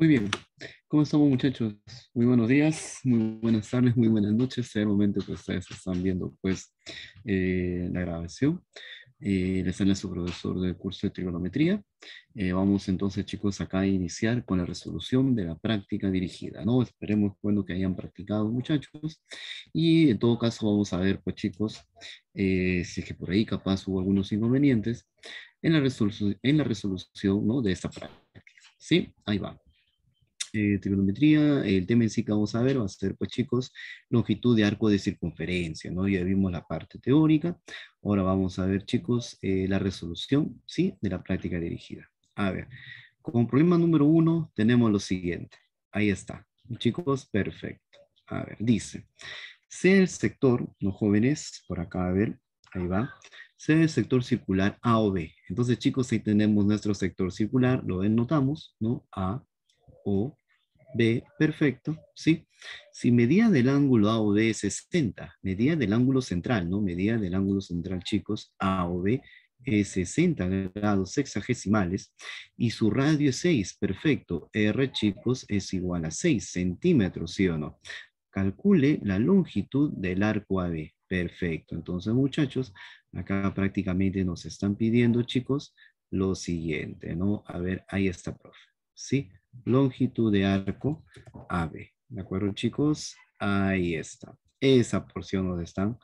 Muy bien. ¿Cómo estamos muchachos? Muy buenos días, muy buenas tardes, muy buenas noches. Sea el momento que ustedes están viendo pues eh, la grabación. Eh, les habla su profesor del curso de trigonometría. Eh, vamos entonces chicos acá a iniciar con la resolución de la práctica dirigida, ¿no? Esperemos bueno que hayan practicado muchachos y en todo caso vamos a ver pues chicos eh, si es que por ahí capaz hubo algunos inconvenientes en la, resolu en la resolución ¿no? de esta práctica. ¿Sí? Ahí va. Eh, trigonometría, el tema en sí que vamos a ver va a ser, pues chicos, longitud de arco de circunferencia, ¿no? Ya vimos la parte teórica, ahora vamos a ver, chicos, eh, la resolución, ¿sí? De la práctica dirigida. A ver, como problema número uno tenemos lo siguiente, ahí está, chicos, perfecto. A ver, dice, sea el sector, los jóvenes, por acá, a ver, ahí va, sea el sector circular A o B. Entonces, chicos, ahí tenemos nuestro sector circular, lo denotamos, ¿no? A, O, B, perfecto, ¿sí? Si medida del ángulo A o B es 60, medida del ángulo central, ¿no? Medida del ángulo central, chicos, A o B es 60 grados sexagesimales y su radio es 6, perfecto. R, chicos, es igual a 6 centímetros, ¿sí o no? Calcule la longitud del arco AB. Perfecto. Entonces, muchachos, acá prácticamente nos están pidiendo, chicos, lo siguiente, ¿no? A ver, ahí está, profe. ¿Sí? longitud de arco AB. ¿De acuerdo, chicos? Ahí está. Esa porción donde están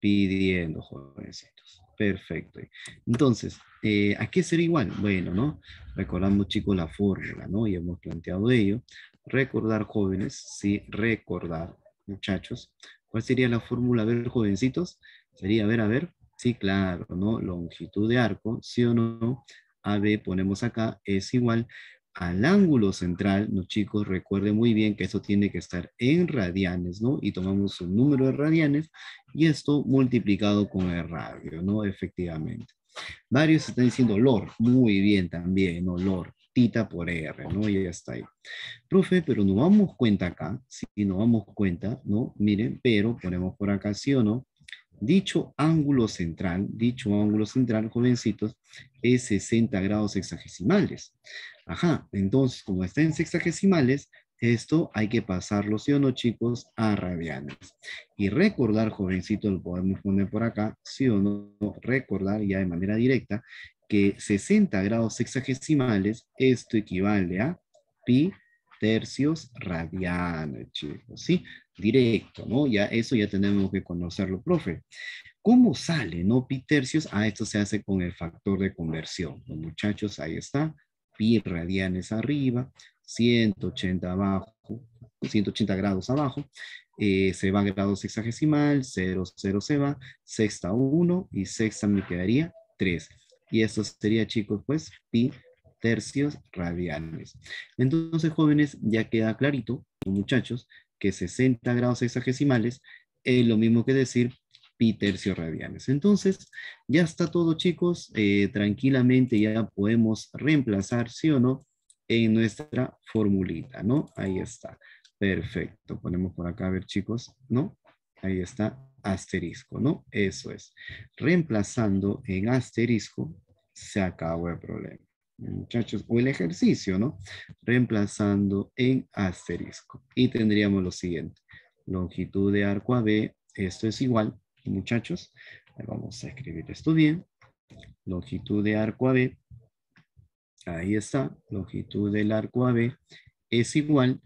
pidiendo, jovencitos. Perfecto. Entonces, eh, ¿a qué sería igual? Bueno, ¿no? Recordamos, chicos, la fórmula, ¿no? Y hemos planteado ello. Recordar, jóvenes, sí, recordar, muchachos. ¿Cuál sería la fórmula? A ver, jovencitos, sería, a ver, a ver. Sí, claro, ¿no? Longitud de arco, sí o no. AB ponemos acá, es igual al ángulo central, los ¿no, chicos, recuerden muy bien que eso tiene que estar en radianes, ¿no? Y tomamos un número de radianes y esto multiplicado con el radio, ¿no? Efectivamente. Varios están diciendo olor muy bien también, olor tita por R, ¿no? Y ya está ahí. Profe, pero nos damos cuenta acá, si nos damos cuenta, ¿no? Miren, pero ponemos por acá, ¿sí o no? Dicho ángulo central, dicho ángulo central, jovencitos, es 60 grados hexagesimales. Ajá, entonces como está en sexagesimales, esto hay que pasarlo, sí o no, chicos, a radianes. Y recordar, jovencito, lo podemos poner por acá, sí o no, recordar ya de manera directa que 60 grados sexagesimales, esto equivale a pi tercios radianes, chicos, ¿sí? Directo, ¿no? Ya eso ya tenemos que conocerlo, profe. ¿Cómo sale, no? Pi tercios, ah, esto se hace con el factor de conversión. Los muchachos, ahí está, pi radianes arriba, 180 abajo, 180 grados abajo, eh, se va a grado sexagesimal, 0, 0 se va, sexta 1 y sexta me quedaría 3. Y esto sería, chicos, pues pi tercios radiales Entonces, jóvenes, ya queda clarito, muchachos, que 60 grados sexagesimales es lo mismo que decir pi tercio radianes. Entonces, ya está todo, chicos. Eh, tranquilamente ya podemos reemplazar, sí o no, en nuestra formulita, ¿no? Ahí está. Perfecto. Ponemos por acá, a ver, chicos, ¿no? Ahí está, asterisco, ¿no? Eso es. Reemplazando en asterisco, se acabó el problema. Muchachos, o el ejercicio, ¿no? Reemplazando en asterisco. Y tendríamos lo siguiente. Longitud de arco b. esto es igual muchachos. vamos a escribir esto bien. Longitud de arco AB. Ahí está. Longitud del arco AB es igual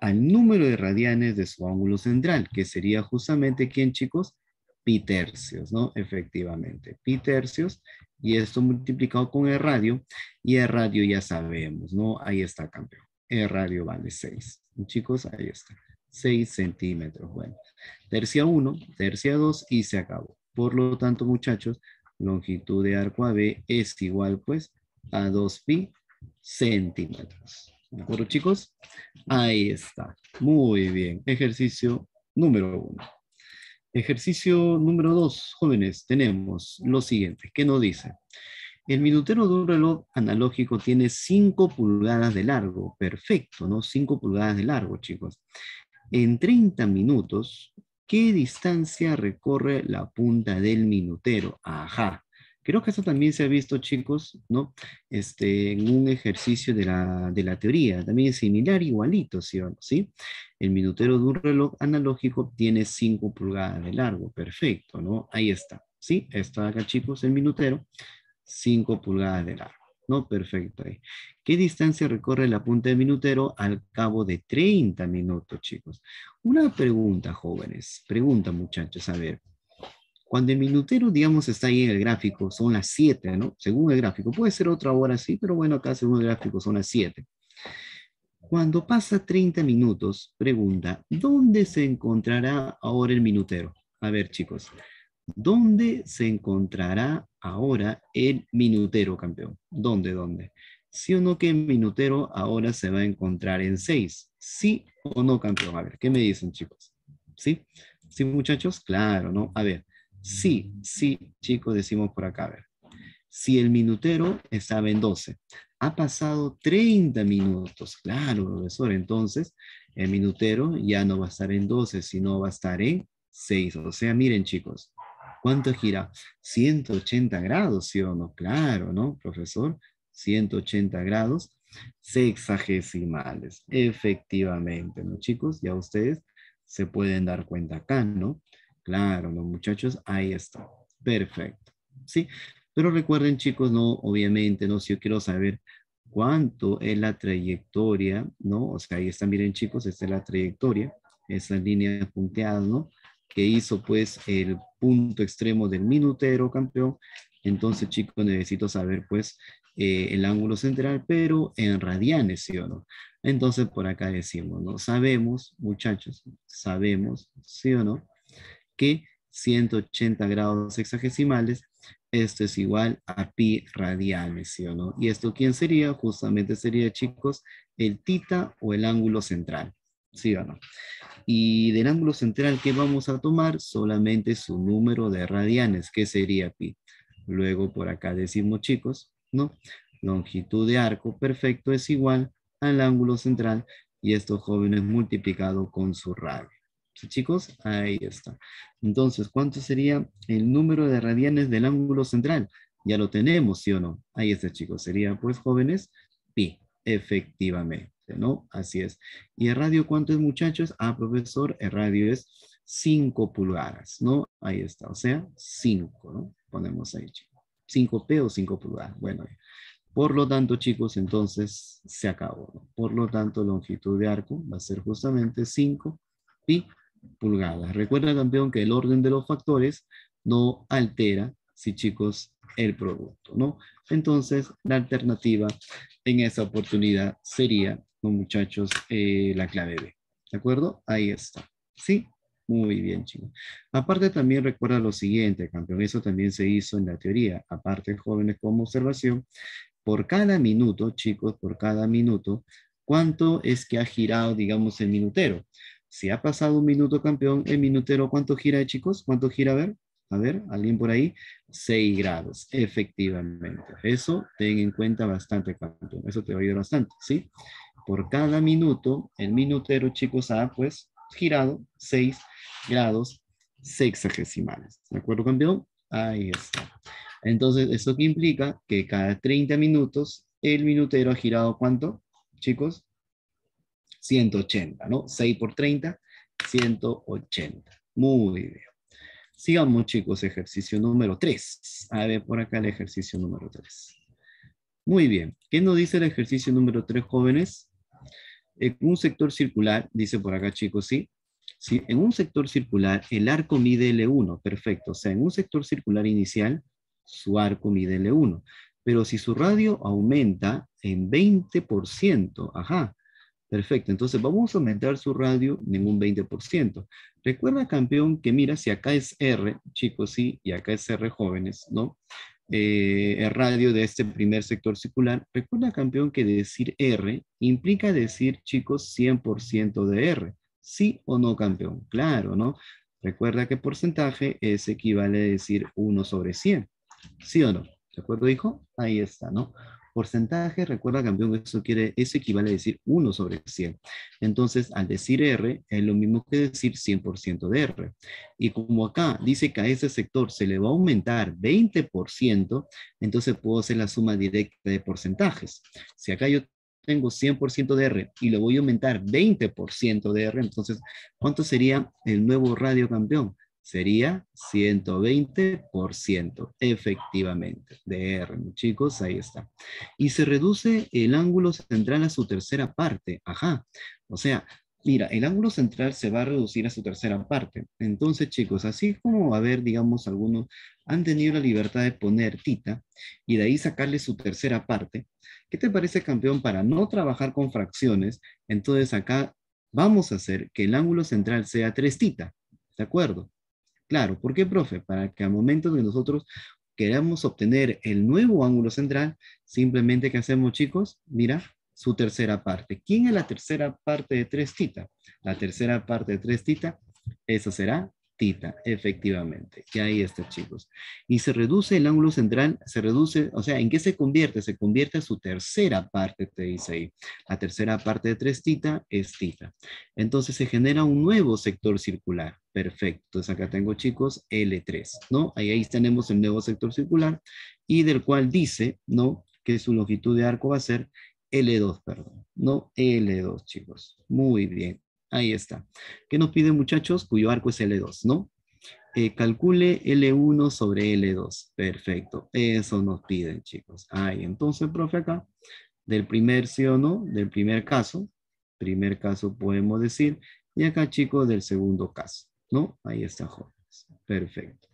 al número de radianes de su ángulo central, que sería justamente, ¿quién chicos? Pi tercios, ¿no? Efectivamente, pi tercios, y esto multiplicado con el radio, y el radio ya sabemos, ¿no? Ahí está, campeón. El radio vale 6. Chicos, ahí está. 6 centímetros. Bueno, tercia 1, tercia 2 y se acabó. Por lo tanto, muchachos, longitud de arco AB es igual pues a 2pi centímetros. ¿De acuerdo, chicos? Ahí está. Muy bien. Ejercicio número 1. Ejercicio número 2, jóvenes, tenemos lo siguiente. ¿Qué nos dice? El minutero de un reloj analógico tiene 5 pulgadas de largo. Perfecto, ¿no? 5 pulgadas de largo, chicos en 30 minutos, ¿qué distancia recorre la punta del minutero? Ajá. Creo que eso también se ha visto, chicos, ¿no? Este, en un ejercicio de la, teoría, también es similar, igualito, ¿sí o ¿Sí? El minutero de un reloj analógico tiene 5 pulgadas de largo, perfecto, ¿no? Ahí está, ¿sí? Está acá, chicos, el minutero, 5 pulgadas de largo. ¿no? Perfecto ¿Qué distancia recorre la punta del minutero al cabo de 30 minutos, chicos? Una pregunta, jóvenes. Pregunta, muchachos. A ver. Cuando el minutero, digamos, está ahí en el gráfico, son las 7, ¿no? Según el gráfico. Puede ser otra hora, sí, pero bueno, acá según el gráfico son las 7. Cuando pasa 30 minutos, pregunta, ¿dónde se encontrará ahora el minutero? A ver, chicos. ¿Dónde se encontrará ahora el minutero, campeón? ¿Dónde, dónde? ¿Sí o no que el minutero ahora se va a encontrar en 6? ¿Sí o no, campeón? A ver, ¿qué me dicen, chicos? ¿Sí? ¿Sí, muchachos? Claro, ¿no? A ver, sí, sí, chicos, decimos por acá, a ver. Si el minutero estaba en 12, ha pasado 30 minutos. Claro, profesor, entonces el minutero ya no va a estar en 12, sino va a estar en 6. O sea, miren, chicos, ¿Cuánto gira? 180 grados, ¿sí o no? Claro, ¿no, profesor? 180 grados sexagesimales. Efectivamente, ¿no, chicos? Ya ustedes se pueden dar cuenta acá, ¿no? Claro, ¿no, muchachos, ahí está. Perfecto, ¿sí? Pero recuerden, chicos, no, obviamente, ¿no? Si yo quiero saber cuánto es la trayectoria, ¿no? O sea, ahí están, miren, chicos, esta es la trayectoria, esas líneas punteadas, ¿no? que hizo pues el punto extremo del minutero campeón. Entonces, chicos, necesito saber pues eh, el ángulo central, pero en radianes, ¿sí o no? Entonces, por acá decimos, ¿no? Sabemos, muchachos, sabemos, ¿sí o no? Que 180 grados sexagesimales esto es igual a pi radianes, ¿sí o no? ¿Y esto quién sería? Justamente sería, chicos, el tita o el ángulo central. Sí o no. Y del ángulo central que vamos a tomar solamente su número de radianes, que sería pi. Luego por acá decimos, chicos, ¿no? Longitud de arco perfecto es igual al ángulo central y estos jóvenes multiplicado con su radio. chicos, ahí está. Entonces, ¿cuánto sería el número de radianes del ángulo central? Ya lo tenemos, ¿sí o no? Ahí está, chicos. Sería, pues, jóvenes, pi, efectivamente. Este, ¿no? Así es. ¿Y el radio cuánto es, muchachos? Ah, profesor, el radio es 5 pulgadas, ¿no? Ahí está, o sea, 5, ¿no? Ponemos ahí, chicos. 5P o 5 pulgadas. Bueno, por lo tanto, chicos, entonces se acabó. ¿no? Por lo tanto, longitud de arco va a ser justamente 5 pi pulgadas. Recuerda, también que el orden de los factores no altera, si chicos, el producto, ¿no? Entonces, la alternativa en esa oportunidad sería ¿no, muchachos? Eh, la clave B. ¿De acuerdo? Ahí está. ¿Sí? Muy bien, chicos. Aparte también recuerda lo siguiente, campeón, eso también se hizo en la teoría, aparte jóvenes como observación, por cada minuto, chicos, por cada minuto, ¿cuánto es que ha girado, digamos, el minutero? Si ha pasado un minuto, campeón, el minutero, ¿cuánto gira, chicos? ¿Cuánto gira? A ver, a ver, alguien por ahí, 6 grados, efectivamente. Eso ten en cuenta bastante, campeón, eso te va a ayudar bastante, ¿sí? sí por cada minuto, el minutero, chicos, ha pues girado 6 grados sexagesimales. ¿De acuerdo, campeón? Ahí está. Entonces, ¿eso que implica? Que cada 30 minutos, el minutero ha girado ¿cuánto, chicos? 180, ¿no? 6 por 30, 180. Muy bien. Sigamos, chicos, ejercicio número 3. A ver, por acá el ejercicio número 3. Muy bien. ¿Qué nos dice el ejercicio número 3, jóvenes? un sector circular, dice por acá chicos, sí. Sí, en un sector circular el arco mide L1, perfecto. O sea, en un sector circular inicial, su arco mide L1. Pero si su radio aumenta en 20%, ajá, perfecto. Entonces vamos a aumentar su radio en un 20%. Recuerda, campeón, que mira, si acá es R, chicos, sí, y acá es R jóvenes, ¿no? Eh, el radio de este primer sector circular, recuerda campeón que decir R implica decir chicos 100% de R. Sí o no campeón, claro, ¿no? Recuerda que porcentaje es equivale a decir 1 sobre 100. ¿Sí o no? ¿De acuerdo, hijo? Ahí está, ¿no? Porcentaje, recuerda campeón, eso quiere, eso equivale a decir 1 sobre 100. Entonces, al decir R, es lo mismo que decir 100% de R. Y como acá dice que a ese sector se le va a aumentar 20%, entonces puedo hacer la suma directa de porcentajes. Si acá yo tengo 100% de R y lo voy a aumentar 20% de R, entonces, ¿cuánto sería el nuevo radio campeón? sería 120% efectivamente de R, chicos, ahí está. Y se reduce el ángulo central a su tercera parte, ajá. O sea, mira, el ángulo central se va a reducir a su tercera parte. Entonces, chicos, así como a ver, digamos, algunos han tenido la libertad de poner tita y de ahí sacarle su tercera parte, ¿qué te parece, campeón, para no trabajar con fracciones? Entonces acá vamos a hacer que el ángulo central sea 3 tita, ¿de acuerdo? Claro, ¿por qué, profe? Para que a momento de nosotros queramos obtener el nuevo ángulo central, simplemente que hacemos, chicos, mira, su tercera parte. ¿Quién es la tercera parte de tres tita? La tercera parte de tres tita, esa será Tita, efectivamente. Y ahí está, chicos. Y se reduce el ángulo central, se reduce, o sea, ¿en qué se convierte? Se convierte a su tercera parte, te dice ahí. La tercera parte de tres tita es tita. Entonces se genera un nuevo sector circular. Perfecto. Entonces acá tengo, chicos, L3, ¿no? Ahí, ahí tenemos el nuevo sector circular y del cual dice, ¿no? Que su longitud de arco va a ser L2, perdón, no L2, chicos. Muy bien. Ahí está. ¿Qué nos piden, muchachos? Cuyo arco es L2, ¿no? Eh, calcule L1 sobre L2. Perfecto. Eso nos piden, chicos. Ahí, entonces, profe, acá, del primer sí o no, del primer caso, primer caso podemos decir, y acá, chicos, del segundo caso, ¿no? Ahí está, jóvenes. Perfecto.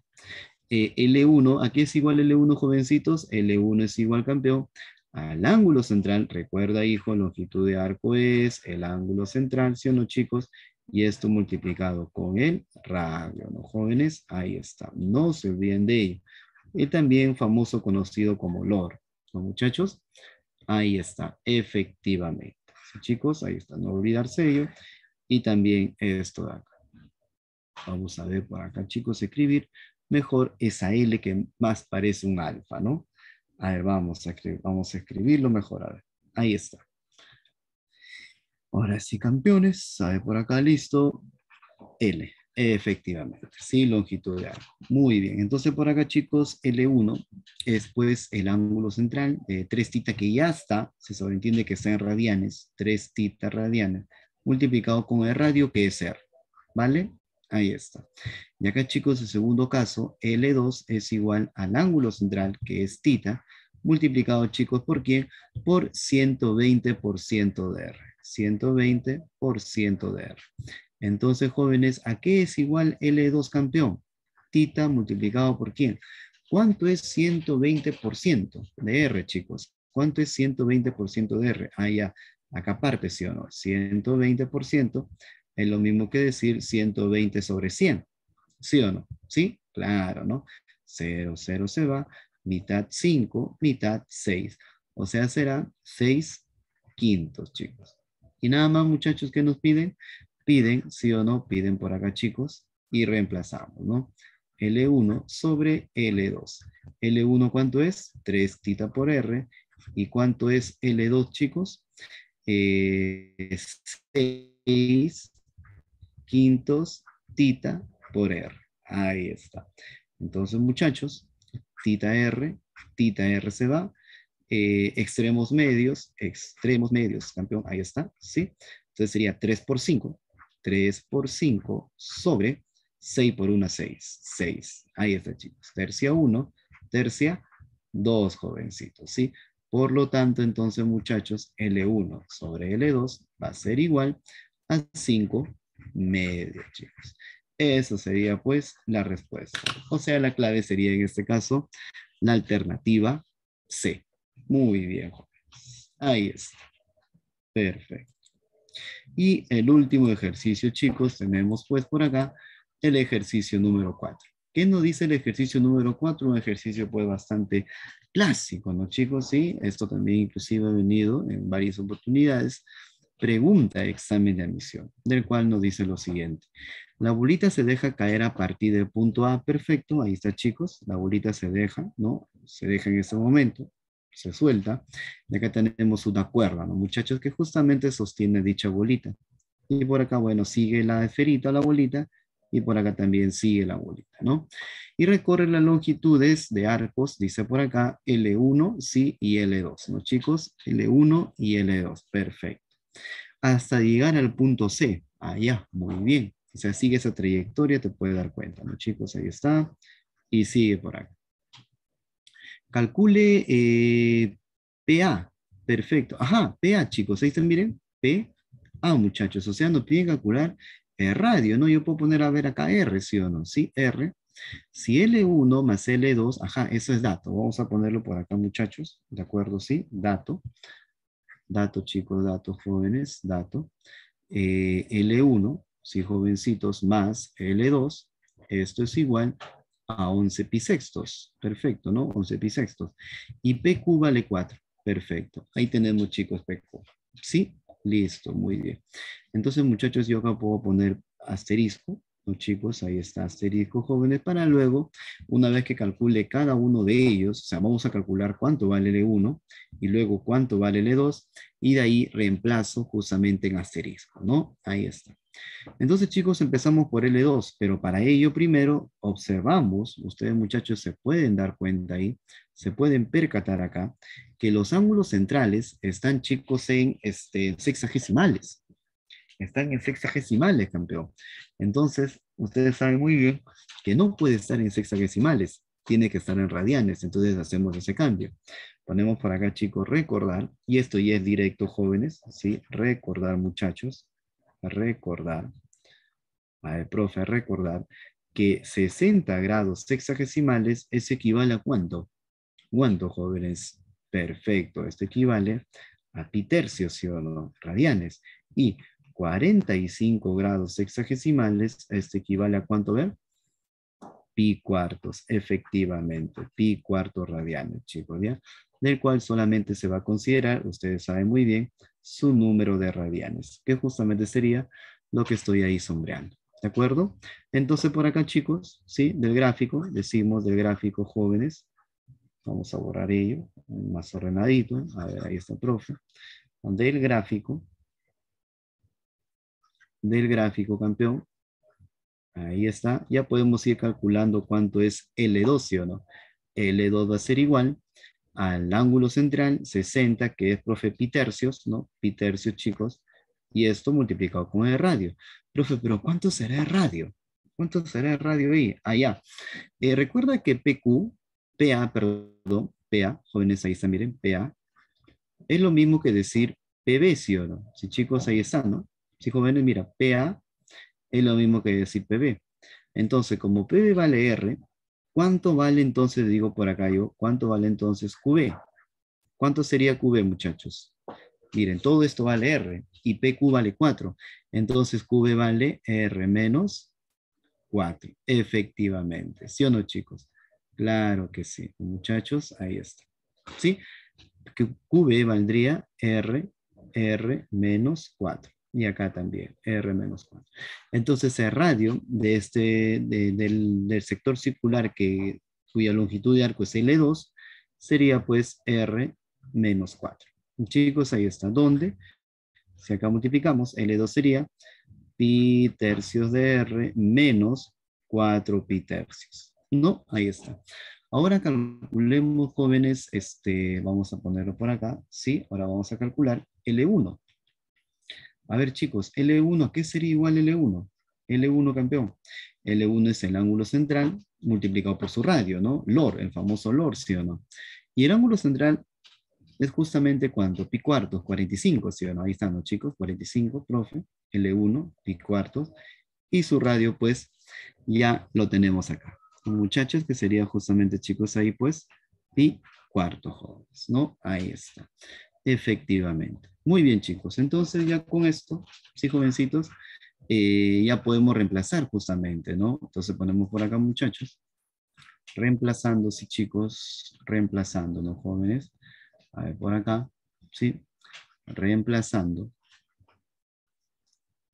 Eh, L1, aquí es igual L1, jovencitos. L1 es igual campeón al ángulo central. Recuerda, hijo, longitud de arco es el ángulo central, ¿sí o no, chicos? Y esto multiplicado con el radio, ¿no, jóvenes? Ahí está. No se olviden de ello. Y también famoso conocido como LOR, ¿no, muchachos? Ahí está, efectivamente. chicos, ahí está, no olvidarse de ello. Y también esto de acá. Vamos a ver por acá, chicos, escribir mejor esa L que más parece un alfa, ¿no? A ver, vamos a, escribir, vamos a escribirlo mejor. A ver, ahí está. Ahora sí, campeones. sabe por acá listo. L, efectivamente. Sí, longitud de arco. Muy bien. Entonces, por acá, chicos, L1 es pues el ángulo central tres 3 tita que ya está. Se sobreentiende que está en radianes. 3 tita radianes. Multiplicado con el radio que es R. ¿Vale? Ahí está. Y acá, chicos, el segundo caso, L2 es igual al ángulo central, que es tita, multiplicado, chicos, ¿por quién? Por 120% de R. 120% de R. Entonces, jóvenes, ¿a qué es igual L2 campeón? Tita multiplicado por quién? ¿Cuánto es 120% de R, chicos? ¿Cuánto es 120% de R? Ah, ya, acá aparte, ¿sí o no? 120% es lo mismo que decir 120 sobre 100. ¿Sí o no? ¿Sí? Claro, ¿no? 0, 0 se va, mitad 5, mitad 6. O sea, será 6 quintos, chicos. Y nada más, muchachos, ¿qué nos piden? Piden, sí o no, piden por acá, chicos, y reemplazamos, ¿no? L1 sobre L2. L1, ¿cuánto es? 3 tita por R. ¿Y cuánto es L2, chicos? Eh, 6 quintos tita por R. Ahí está. Entonces, muchachos, tita R, tita R se va. Eh, extremos medios, extremos medios, campeón, ahí está, ¿sí? Entonces sería 3 por 5, 3 por 5 sobre 6 por 1, 6, 6. Ahí está, chicos. Tercia 1, tercia 2, jovencitos, ¿sí? Por lo tanto, entonces, muchachos, L1 sobre L2 va a ser igual a 5 medio, chicos. Eso sería pues la respuesta. O sea, la clave sería en este caso la alternativa C. Muy bien, Ahí está. Perfecto. Y el último ejercicio, chicos, tenemos pues por acá el ejercicio número 4. ¿Qué nos dice el ejercicio número 4? Un ejercicio pues bastante clásico, ¿no chicos? Sí, esto también inclusive ha venido en varias oportunidades pregunta examen de admisión, del cual nos dice lo siguiente. La bolita se deja caer a partir del punto A, perfecto, ahí está chicos, la bolita se deja, ¿no? Se deja en ese momento, se suelta, y acá tenemos una cuerda, ¿no? Muchachos, que justamente sostiene dicha bolita. Y por acá, bueno, sigue la esferita, la bolita, y por acá también sigue la bolita, ¿no? Y recorre las longitudes de arcos, dice por acá L1, sí, y L2, ¿no chicos? L1 y L2, perfecto hasta llegar al punto C. Allá, ah, muy bien. O sea, sigue esa trayectoria, te puede dar cuenta, ¿no, chicos? Ahí está. Y sigue por acá. Calcule eh, PA. Perfecto. Ajá, PA, chicos. Ahí están, miren. PA, muchachos. O sea, nos piden calcular el radio, ¿no? Yo puedo poner a ver acá R, ¿sí o no? Sí, R. Si L1 más L2, ajá, eso es dato. Vamos a ponerlo por acá, muchachos. ¿De acuerdo? Sí, dato dato chicos, datos jóvenes, dato. Eh, L1, si jovencitos, más L2, esto es igual a 11 sextos. Perfecto, ¿no? 11 sextos. Y PQ vale 4. Perfecto. Ahí tenemos, chicos, PQ. ¿Sí? Listo, muy bien. Entonces, muchachos, yo acá puedo poner asterisco chicos, ahí está, asterisco jóvenes, para luego, una vez que calcule cada uno de ellos, o sea, vamos a calcular cuánto vale L1 e y luego cuánto vale L2 e y de ahí reemplazo justamente en asterisco, ¿no? Ahí está. Entonces, chicos, empezamos por L2, e pero para ello primero observamos, ustedes muchachos se pueden dar cuenta ahí, se pueden percatar acá, que los ángulos centrales están, chicos, en este, sexagesimales están en sexagesimales, campeón. Entonces, ustedes saben muy bien que no puede estar en sexagesimales, tiene que estar en radianes, entonces hacemos ese cambio. Ponemos por acá, chicos, recordar, y esto ya es directo, jóvenes, ¿sí? Recordar, muchachos, recordar, a ver, profe, recordar que 60 grados sexagesimales es equivale a cuánto? ¿Cuánto, jóvenes? Perfecto, esto equivale a tercios, ¿sí o no? Radianes. Y 45 grados sexagesimales, este equivale a cuánto ver? Pi cuartos, efectivamente, pi cuartos radianes, chicos, ¿ya? Del cual solamente se va a considerar, ustedes saben muy bien, su número de radianes, que justamente sería lo que estoy ahí sombreando. ¿De acuerdo? Entonces por acá, chicos, ¿sí? Del gráfico, decimos del gráfico jóvenes. Vamos a borrar ello, más ordenadito. A ver, ahí está, profe. donde el gráfico, del gráfico, campeón. Ahí está. Ya podemos ir calculando cuánto es L2, ¿sí o no? L2 va a ser igual al ángulo central 60, que es, profe, pi tercios, ¿no? Pi tercios, chicos. Y esto multiplicado con el radio. Profe, ¿pero cuánto será el radio? ¿Cuánto será el radio ahí? Allá. Eh, recuerda que PQ, PA, perdón, PA, jóvenes, ahí está, miren, PA, es lo mismo que decir PB, ¿sí o no? Si chicos, ahí están ¿no? Si jóvenes, mira, PA es lo mismo que decir PB. Entonces, como PB vale R, ¿cuánto vale entonces, digo por acá yo, cuánto vale entonces QB? ¿Cuánto sería QB, muchachos? Miren, todo esto vale R y PQ vale 4. Entonces QB vale R menos 4. Efectivamente. ¿Sí o no, chicos? Claro que sí. Muchachos, ahí está. ¿Sí? QB valdría R, R menos 4 y acá también, R-4. menos Entonces el radio de este, del, sector circular que, cuya longitud de arco es L2 sería pues R-4. menos Chicos, ahí está. ¿Dónde? Si acá multiplicamos, L2 sería pi tercios de R menos 4 pi tercios. ¿No? Ahí está. Ahora calculemos, jóvenes, este, vamos a ponerlo por acá, ¿sí? Ahora vamos a calcular L1. A ver, chicos, L1, ¿qué sería igual L1? L1, campeón. L1 es el ángulo central multiplicado por su radio, ¿no? LOR, el famoso LOR, ¿sí o no? Y el ángulo central es justamente cuánto? Pi cuartos, 45, ¿sí o no? Ahí están los chicos, 45, profe, L1, pi cuartos. Y su radio, pues, ya lo tenemos acá. Muchachos, que sería justamente, chicos, ahí, pues, pi cuartos, jóvenes, ¿no? Ahí está. Efectivamente. Muy bien, chicos. Entonces ya con esto, sí, jovencitos, eh, ya podemos reemplazar justamente, ¿no? Entonces ponemos por acá, muchachos. Reemplazando, sí, chicos. Reemplazando, ¿no, jóvenes? A ver, por acá, ¿sí? Reemplazando.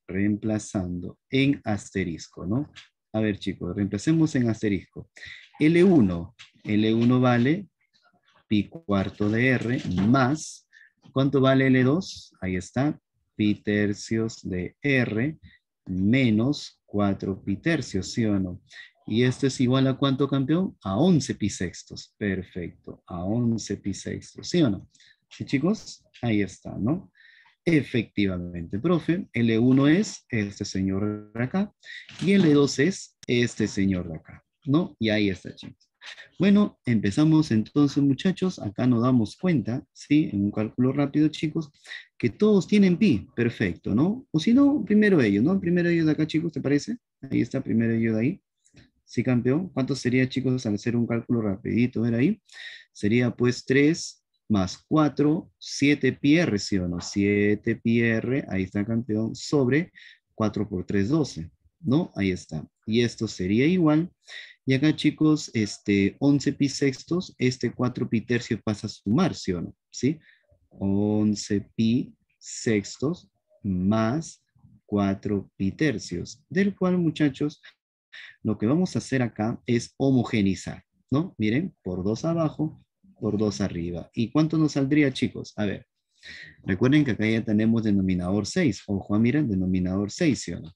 Reemplazando en asterisco, ¿no? A ver, chicos, reemplacemos en asterisco. L1. L1 vale pi cuarto de R más ¿Cuánto vale L2? Ahí está. Pi tercios de R menos 4 pi tercios, ¿sí o no? Y este es igual a cuánto, campeón? A 11 pi sextos. Perfecto. A 11 pi sextos, ¿sí o no? Sí, chicos, ahí está, ¿no? Efectivamente, profe, L1 es este señor de acá y L2 es este señor de acá, ¿no? Y ahí está, chicos. Bueno, empezamos entonces muchachos, acá nos damos cuenta, ¿sí? En un cálculo rápido chicos, que todos tienen pi, perfecto, ¿no? O si no, primero ellos, ¿no? Primero ellos de acá chicos, ¿te parece? Ahí está, primero ellos de ahí. ¿Sí, campeón? ¿Cuánto sería chicos al hacer un cálculo rapidito? Ver ahí. Sería pues 3 más 4, 7 pi r, ¿sí o no? 7 pi r, ahí está campeón, sobre 4 por 3, 12, ¿no? Ahí está. Y esto sería igual y acá, chicos, este 11 pi sextos, este 4 pi tercios pasa a sumar, ¿sí o no? ¿Sí? 11 pi sextos más 4 pi tercios, del cual, muchachos, lo que vamos a hacer acá es homogenizar, ¿no? Miren, por 2 abajo, por 2 arriba. ¿Y cuánto nos saldría, chicos? A ver, recuerden que acá ya tenemos denominador 6. Ojo, ah, miren, denominador 6, ¿sí o no?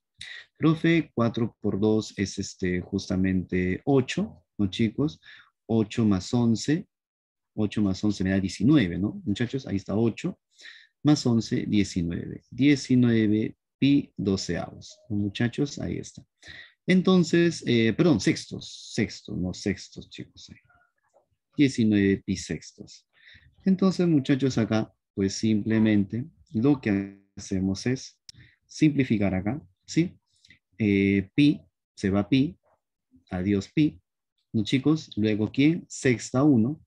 Profe, 4 por 2 es este, justamente 8, ¿no, chicos? 8 más 11, 8 más 11 me da 19, ¿no? Muchachos, ahí está 8, más 11, 19. 19 pi doceavos, ¿no, muchachos? Ahí está. Entonces, eh, perdón, sextos, sextos, no sextos, chicos. 19 pi sextos. Entonces, muchachos, acá, pues simplemente lo que hacemos es simplificar acá ¿sí? Eh, pi, se va pi, adiós pi, ¿no chicos? Luego, ¿quién? Sexta 1,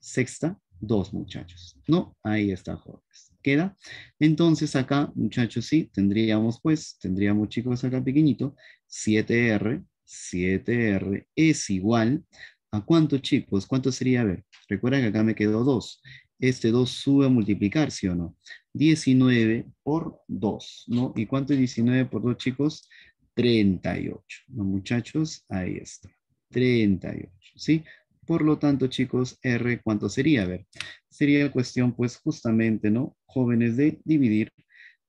sexta dos muchachos, ¿no? Ahí está, jóvenes, ¿queda? Entonces acá, muchachos, sí, tendríamos pues, tendríamos chicos acá pequeñito, 7R, 7R es igual a cuánto, chicos, cuánto sería, a ver, recuerda que acá me quedó 2, este 2 sube a multiplicar, ¿sí o no? 19 por 2, ¿no? ¿Y cuánto es 19 por 2, chicos? 38. ¿no, muchachos? Ahí está. 38, ¿sí? Por lo tanto, chicos, R, ¿cuánto sería? A ver, sería cuestión, pues, justamente, ¿no? Jóvenes de dividir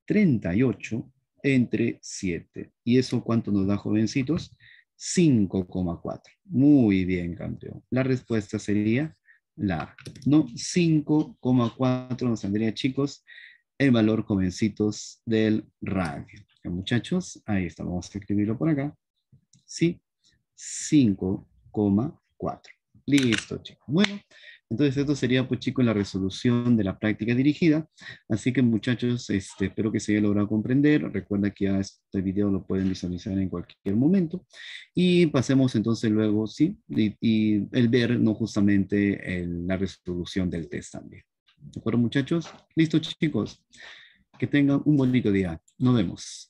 38 entre 7. ¿Y eso cuánto nos da, jovencitos? 5,4. Muy bien, campeón. La respuesta sería la No, 5,4 nos saldría, chicos, el valor jovencitos del radio. Muchachos, ahí está, vamos a escribirlo por acá. Sí, 5,4. Listo, chicos. Bueno, entonces esto sería, pues chicos, la resolución de la práctica dirigida. Así que muchachos, este, espero que se haya logrado comprender. Recuerda que ya este video lo pueden visualizar en cualquier momento. Y pasemos entonces luego, sí, y, el ver, no justamente la resolución del test también. ¿De acuerdo, muchachos? Listo, chicos. Que tengan un bonito día. Nos vemos.